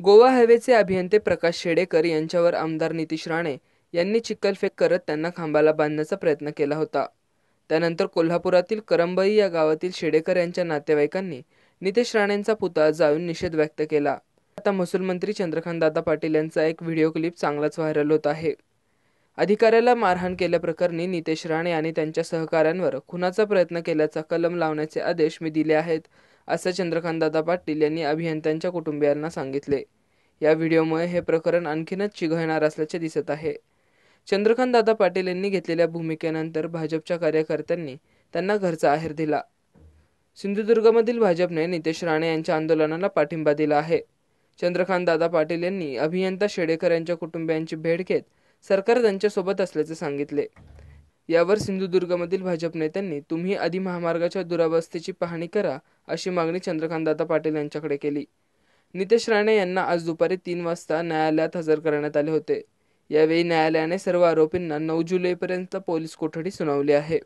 गोवा हायवेचे अभियंते प्रकाश शेडेकर यांच्यावर आमदार नितीश राणे यांनी चिखलफेक करत त्यांना खांबाला बांधण्याचा प्रयत्न केला होता त्यानंतर कोल्हापुरातील करंबई या गावातील शेडेकर यांच्या नातेवाईकांनी नितेश राणेंचा पुतळा जाळून निषेध व्यक्त केला आता महसूल मंत्री चंद्रकांत दादा पाटील यांचा एक व्हिडिओ क्लिप चांगलाच व्हायरल होत आहे अधिकाऱ्याला मारहाण केल्याप्रकरणी नितेश राणे आणि त्यांच्या सहकाऱ्यांवर खुनाचा प्रयत्न केल्याचा कलम लावण्याचे आदेश मी दिले आहेत असे चंद्रकांतदादा पाटील यांनी अभियंत्यांच्या कुटुंबियांना सांगितले या व्हिडिओमुळे हे प्रकरण आणखीनच चिघळणार असल्याचे दिसत आहे चंद्रकांतदादा पाटील यांनी घेतलेल्या भूमिकेनंतर भाजपच्या कार्यकर्त्यांनी त्यांना घरचा आहेर दिला सिंधुदुर्गमधील भाजपने नितेश राणे यांच्या आंदोलनाला पाठिंबा दिला आहे चंद्रकांतदादा पाटील यांनी अभियंता शेडेकर यांच्या कुटुंबियांची भेट घेत सरकार त्यांच्यासोबत असल्याचे सांगितले यावर सिंधुदुर्गमधील भाजप नेत्यांनी तुम्ही आधी महामार्गाच्या दुरावस्थेची पाहणी करा अशी मागणी चंद्रकांतदादा पाटील यांच्याकडे केली नितेश राणे यांना आज दुपारी तीन वाजता न्यायालयात हजर करण्यात आले होते यावेळी न्यायालयाने सर्व आरोपींना नऊ जुलैपर्यंत पोलीस कोठडी सुनावली आहे